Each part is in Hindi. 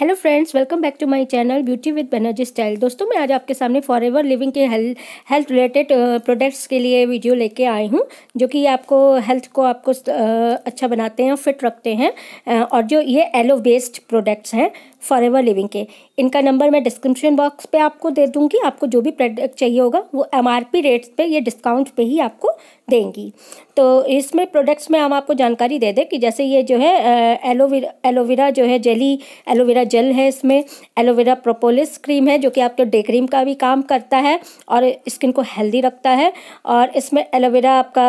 hello friends welcome back to my channel beauty with Banerjee style दोस्तों मैं आज आपके सामने फॉर एवर लिविंग के हेल्थ रिलेटेड प्रोडक्ट्स के लिए वीडियो लेके आई हूँ जो कि आपको हेल्थ को आपको uh, अच्छा बनाते हैं फिट रखते हैं uh, और जो ये एलो बेस्ड प्रोडक्ट्स हैं फॉर एवर लिविंग के इनका नंबर मैं डिस्क्रिप्शन बॉक्स पर आपको दे दूँगी आपको जो भी प्रोडक्ट चाहिए होगा वो एम आर पी रेट्स पर या डिस्काउंट पर ही आपको देंगी तो इसमें प्रोडक्ट्स में हम आपको जानकारी दे दें कि जैसे ये जो है एलोवेरा uh, एलोवेरा जो है जेली एलोवेरा जेल है इसमें एलोवेरा प्रोपोलिस क्रीम है जो कि आपके डे क्रीम का भी काम करता है और स्किन को हेल्दी रखता है और इसमें एलोवेरा आपका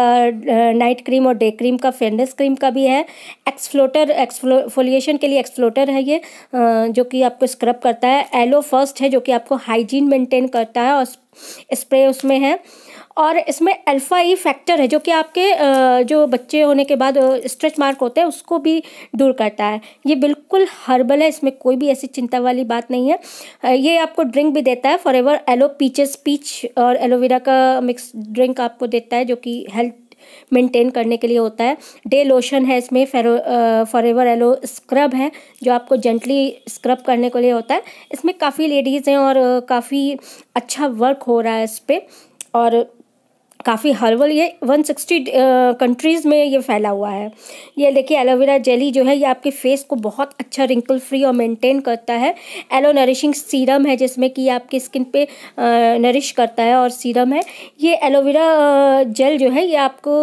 नाइट क्रीम और डे क्रीम का फेयरनेस क्रीम का भी है एक्सफ्लोटर एक्सफ्लोलिएशन के लिए एक्सफ्लोटर है ये जो कि आपको स्क्रब करता है एलो फर्स्ट है जो कि आपको हाइजीन मेंटेन करता है और स्प्रे उसमें है और इसमें अल्फ़ा ई फैक्टर है जो कि आपके जो बच्चे होने के बाद स्ट्रेच मार्क होते हैं उसको भी दूर करता है ये बिल्कुल हर्बल है इसमें कोई भी ऐसी चिंता वाली बात नहीं है ये आपको ड्रिंक भी देता है forever aloe peaches peach और एलोवेरा का मिक्स ड्रिंक आपको देता है जो कि हेल्थ मेंटेन करने के लिए होता है डे लोशन है इसमें फेरो फॉर एवर एलो स्क्रब है जो आपको जेंटली स्क्रब करने के लिए होता है इसमें काफ़ी लेडीज़ हैं और काफ़ी अच्छा वर्क हो रहा है इस पर और काफ़ी हर्बल ये 160 कंट्रीज़ में ये फैला हुआ है ये देखिए एलोवेरा जेली जो है ये आपके फेस को बहुत अच्छा रिंकल फ्री और मेंटेन करता है एलो नरिशिंग सीरम है जिसमें कि आपके स्किन पे नरिश करता है और सीरम है ये एलोवेरा जेल जो है ये आपको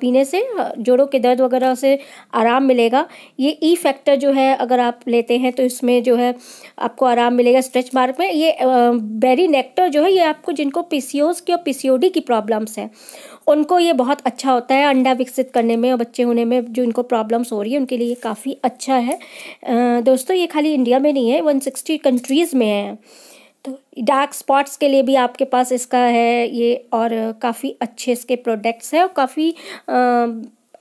पीने से जोड़ों के दर्द वगैरह से आराम मिलेगा ये ई e फैक्टर जो है अगर आप लेते हैं तो इसमें जो है आपको आराम मिलेगा स्ट्रेच मार्क में ये बेरी नेक्टर जो है ये आपको जिनको पी की और पी की प्रॉब्लम्स प्रोसेस है उनको ये बहुत अच्छा होता है अंडा विकसित करने में और बच्चे होने में जो इनको प्रॉब्लम्स हो रही है उनके लिए काफ़ी अच्छा है दोस्तों ये खाली इंडिया में नहीं है वन सिक्सटी कंट्रीज़ में है तो डार्क स्पॉट्स के लिए भी आपके पास इसका है ये और काफ़ी अच्छे इसके प्रोडक्ट्स हैं और काफ़ी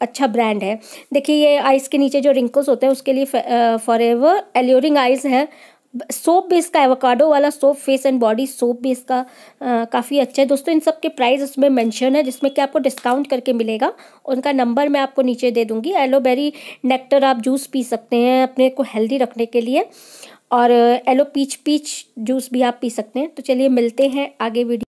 अच्छा ब्रांड है देखिए ये आइज़ के नीचे जो रिंकल्स होते हैं उसके लिए फॉर एवर एल्योरिंग आइज़ है सोप भी इसका एवोकाडो वाला soap face and body soap भी इसका काफ़ी अच्छा है दोस्तों इन सब के प्राइस इसमें मेंशन है जिसमें कि आपको डिस्काउंट करके मिलेगा उनका नंबर मैं आपको नीचे दे दूँगी एलोबेरी नेक्टर आप जूस पी सकते हैं अपने को हेल्दी रखने के लिए और एलो पीच पीच जूस भी आप पी सकते हैं तो चलिए मिलते हैं आगे वीडियो